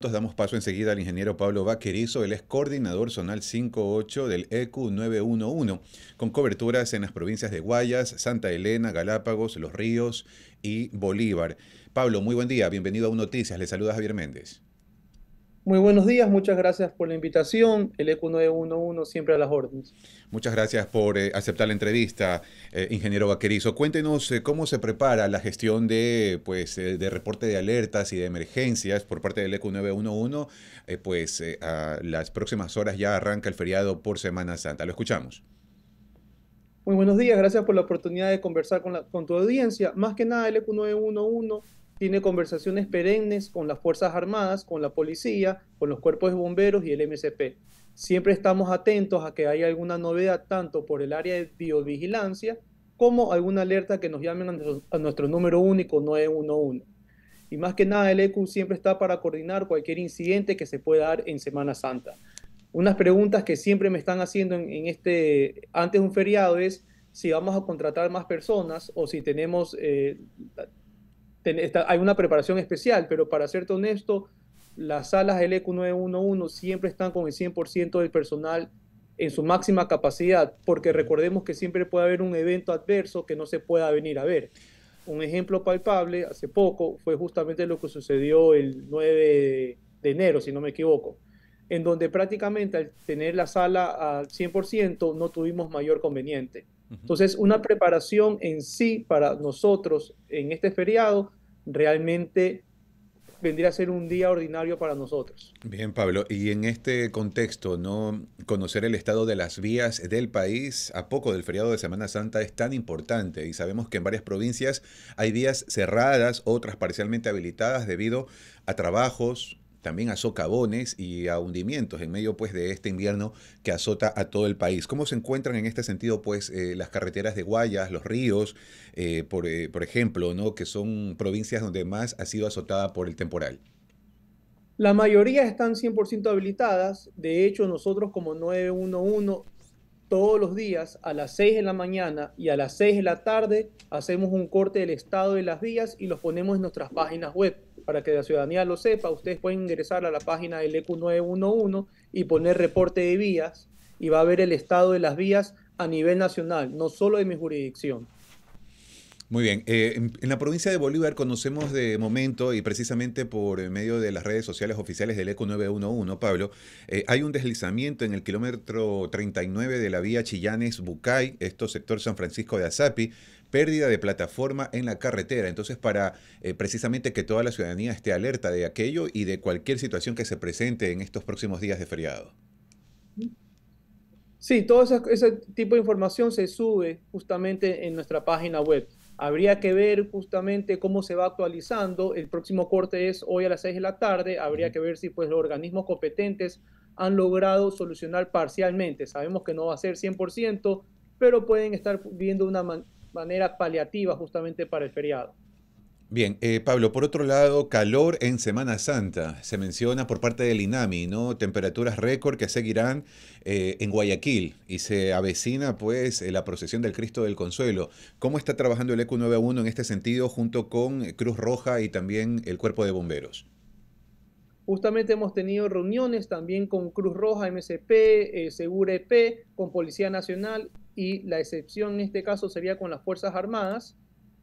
Damos paso enseguida al ingeniero Pablo Vaquerizo, el ex coordinador zonal 58 del ECU 911, con coberturas en las provincias de Guayas, Santa Elena, Galápagos, Los Ríos y Bolívar. Pablo, muy buen día, bienvenido a Un Noticias, le saluda Javier Méndez. Muy buenos días, muchas gracias por la invitación. El ECU 911 siempre a las órdenes. Muchas gracias por eh, aceptar la entrevista, eh, ingeniero Vaquerizo. Cuéntenos eh, cómo se prepara la gestión de, pues, de reporte de alertas y de emergencias por parte del ECU 911. pues a las próximas horas ya arranca el feriado por Semana Santa. Lo escuchamos. Muy buenos días, gracias por la oportunidad de conversar con, la, con tu audiencia. Más que nada, el ECU 911 tiene conversaciones perennes con las Fuerzas Armadas, con la policía, con los cuerpos de bomberos y el MCP. Siempre estamos atentos a que haya alguna novedad tanto por el área de biovigilancia como alguna alerta que nos llamen a nuestro, número único 911. Y más que nada, el ECU siempre está para coordinar cualquier incidente que se pueda dar en Semana Santa. Unas preguntas que siempre me están haciendo en, este, antes de un feriado es si vamos a contratar más personas o si tenemos eh, hay una preparación especial, pero para serte honesto, las salas del EQ911 siempre están con el 100% del personal en su máxima capacidad, porque recordemos que siempre puede haber un evento adverso que no se pueda venir a ver. Un ejemplo palpable hace poco fue justamente lo que sucedió el 9 de enero, si no me equivoco, en donde prácticamente al tener la sala al 100% no tuvimos mayor conveniente. Entonces, una preparación en sí para nosotros en este feriado realmente vendría a ser un día ordinario para nosotros. Bien, Pablo, y en este contexto, ¿no? Conocer el estado de las vías del país a poco del feriado de Semana Santa es tan importante y sabemos que en varias provincias hay vías cerradas, otras parcialmente habilitadas debido a trabajos, también a socavones y a hundimientos en medio pues, de este invierno que azota a todo el país. ¿Cómo se encuentran en este sentido pues, eh, las carreteras de Guayas, los ríos, eh, por, eh, por, ejemplo, ¿no? que son provincias donde más ha sido azotada por el temporal? La mayoría están 100% habilitadas. De hecho, nosotros como 911 todos los días a las 6 de la mañana y a las 6 de la tarde hacemos un corte del estado de las vías y los ponemos en nuestras páginas web para que la ciudadanía lo sepa, ustedes pueden ingresar a la página del EQ911 y poner reporte de vías y va a ver el estado de las vías a nivel nacional, no solo de mi jurisdicción. Muy bien. Eh, en, la provincia de Bolívar conocemos de momento, y precisamente por eh, medio de las redes sociales oficiales del ECO 911, Pablo, eh, hay un deslizamiento en el kilómetro 39 de la vía Chillanes-Bucay, esto sector San Francisco de Azapi, pérdida de plataforma en la carretera. Entonces, para precisamente que toda la ciudadanía esté alerta de aquello y de cualquier situación que se presente en estos próximos días de feriado. Sí, todo ese tipo de información se sube justamente en nuestra página web Habría que ver justamente cómo se va actualizando. El próximo corte es hoy a las 6 de la tarde. Habría que ver si pues, los organismos competentes han logrado solucionar parcialmente. Sabemos que no va a ser 100%, pero pueden estar viendo una manera paliativa justamente para el feriado. Bien, eh, Pablo, por otro lado, calor en Semana Santa. Se menciona por parte del INAMI, ¿no? Temperaturas récord que seguirán eh, en Guayaquil y se avecina, pues, eh, la procesión del Cristo del Consuelo. ¿Cómo está trabajando el ECU 91 en este sentido junto con Cruz Roja y también el Cuerpo de Bomberos? Justamente hemos tenido reuniones también con Cruz Roja, MSP, Segura EP, con Policía Nacional y la excepción en este caso sería con las Fuerzas Armadas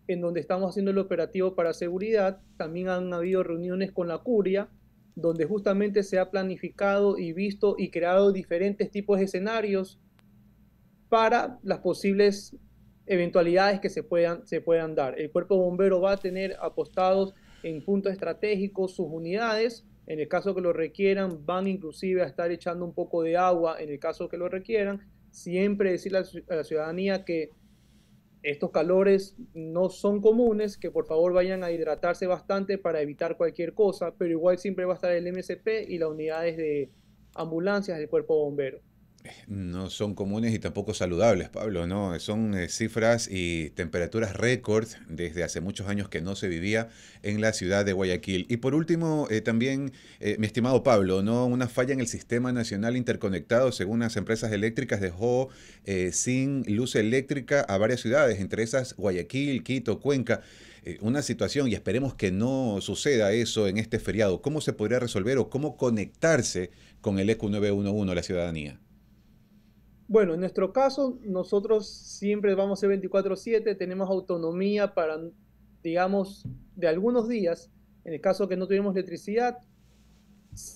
en donde estamos haciendo el operativo para seguridad. También han habido reuniones con la curia, donde justamente se ha planificado y visto y creado diferentes tipos de escenarios para las posibles eventualidades que se puedan, se puedan dar. El cuerpo bombero va a tener apostados en puntos estratégicos sus unidades. En el caso que lo requieran, van inclusive a estar echando un poco de agua en el caso que lo requieran. Siempre decirle a la ciudadanía que estos calores no son comunes, que por favor vayan a hidratarse bastante para evitar cualquier cosa, pero igual siempre va a estar el MSP y las unidades de ambulancias del cuerpo bombero no son comunes y tampoco saludables, Pablo, ¿no? Son eh, cifras y temperaturas récord desde hace muchos años que no se vivía en la ciudad de Guayaquil. Y por último, eh, también, eh, mi estimado Pablo, ¿no? Una falla en el sistema nacional interconectado, según las empresas eléctricas, dejó sin luz eléctrica a varias ciudades, entre esas Guayaquil, Quito, Cuenca. una situación, y esperemos que no suceda eso en este feriado. ¿Cómo se podría resolver o cómo conectarse con el ECU 911 la ciudadanía? Bueno, en nuestro caso, nosotros siempre vamos a ser 24/7, tenemos autonomía para, digamos, de algunos días, en el caso que no tuvimos electricidad,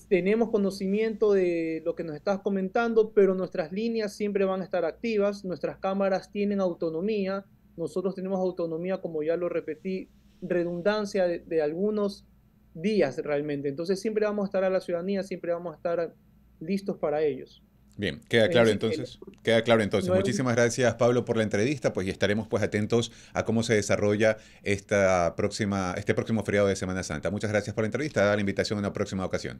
tenemos conocimiento de lo que nos estás comentando, pero nuestras líneas siempre van a estar activas, nuestras cámaras tienen autonomía, nosotros tenemos autonomía, como ya lo repetí, redundancia de algunos días realmente. Entonces siempre vamos a estar a la ciudadanía, siempre vamos a estar listos para ellos. Bien, pues, queda claro entonces. Queda claro entonces. Muchísimas gracias Pablo por la entrevista, pues y estaremos pues atentos a cómo se desarrolla esta próxima, este próximo feriado de Semana Santa. Muchas gracias por la entrevista, da la invitación a una próxima ocasión.